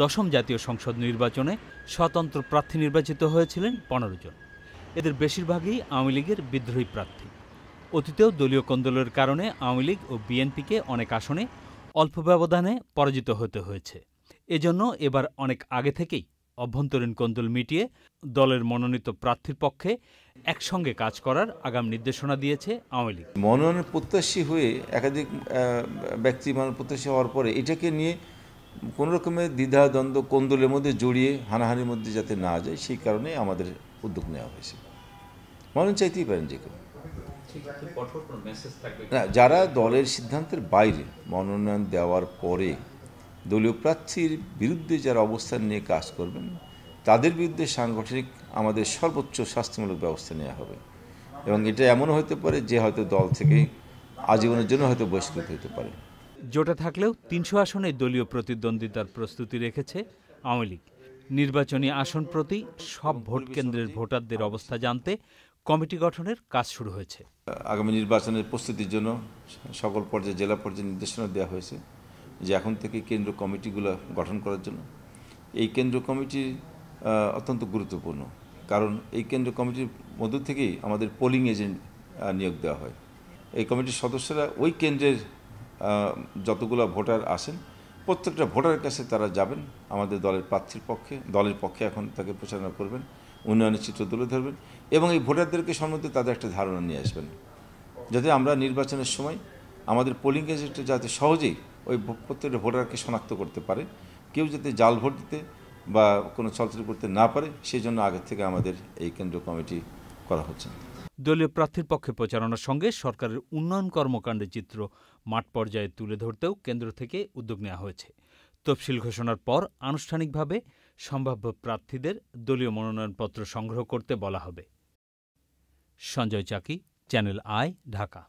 দশম জাতীয় সংসদ নির্বাচনে স্বতন্ত্র প্রার্থী নির্বাচিত হয়েছিলেন পনেরো জন এদের বেশিরভাগই আওয়ামী লীগের বিদ্রোহী প্রার্থী অতীতেও দলীয় কন্দলের কারণে আওয়ামী লীগ ও বিএনপিকে অনেক আসনে অল্প ব্যবধানে পরাজিত হতে হয়েছে এজন্য এবার অনেক আগে থেকেই অভ্যন্তরীণ কন্দল মিটিয়ে দলের মনোনীত প্রার্থীর পক্ষে একসঙ্গে কাজ করার আগাম নির্দেশনা দিয়েছে আওয়ামী লীগ মনোনয়ন প্রত্যাশী হয়ে একাধিক ব্যক্তি মনোনয়ন প্রত্যাশী হওয়ার পরে এটাকে নিয়ে কোন রকমের দ্বিধা দ্বন্দ্ব কোন্দলের মধ্যে জড়িয়ে হানাহানির মধ্যে যাতে না যায় সেই কারণে আমাদের উদ্যোগ নেওয়া হয়েছে মানুষ চাইতেই পারেন যে কেউ না যারা দলের সিদ্ধান্তের বাইরে মনোনয়ন দেওয়ার পরে দলীয় প্রার্থীর বিরুদ্ধে যারা অবস্থান নিয়ে কাজ করবেন তাদের বিরুদ্ধে সাংগঠনিক আমাদের সর্বোচ্চ শাস্তিমূলক ব্যবস্থা নেওয়া হবে এবং এটা এমনও হতে পারে যে হয়তো দল থেকে আজীবনের জন্য হয়তো বহিষ্কৃত হতে পারে জোটে থাকলেও তিনশো আসনে দলীয় প্রতিদ্বন্দ্বিতার প্রস্তুতি রেখেছে আওয়ামী লীগ নির্বাচনী আসন প্রতি সব ভোট কেন্দ্রের ভোটারদের অবস্থা জানতে কমিটি গঠনের কাজ শুরু হয়েছে আগামী নির্বাচনের প্রস্তুতির জন্য সকল পর্যায়ে জেলা পর্যায়ে নির্দেশনা দেওয়া হয়েছে যে এখন থেকে কেন্দ্র কমিটিগুলো গঠন করার জন্য এই কেন্দ্র কমিটি অত্যন্ত গুরুত্বপূর্ণ কারণ এই কেন্দ্র কমিটির মধ্য থেকেই আমাদের পোলিং এজেন্ট নিয়োগ দেওয়া হয় এই কমিটির সদস্যরা ওই কেন্দ্রের যতগুলো ভোটার আসেন প্রত্যেকটা ভোটারের কাছে তারা যাবেন আমাদের দলের প্রার্থীর পক্ষে দলের পক্ষে এখন তাকে প্রচারণা করবেন উন্নয়নের চিত্র তুলে ধরবেন এবং এই ভোটারদেরকে সম্বন্ধে তাদের একটা ধারণা নিয়ে আসবেন যাতে আমরা নির্বাচনের সময় আমাদের পোলিং এজেন্টরা যাতে সহজেই ওই প্রত্যেকটা ভোটারকে শনাক্ত করতে পারে কেউ যাতে জাল ভোট দিতে বা কোনো চলচল করতে না পারে সেই জন্য আগের থেকে আমাদের এই কেন্দ্র কমিটি করা হচ্ছে দলীয় প্রার্থীর পক্ষে প্রচারণার সঙ্গে সরকারের উন্নয়ন কর্মকাণ্ডের চিত্র মাঠ পর্যায়ে তুলে ধরতেও কেন্দ্র থেকে উদ্যোগ নেওয়া হয়েছে তফসিল ঘোষণার পর আনুষ্ঠানিকভাবে সম্ভাব্য প্রার্থীদের দলীয় মনোনয়নপত্র সংগ্রহ করতে বলা হবে সঞ্জয় চাকি চ্যানেল আই ঢাকা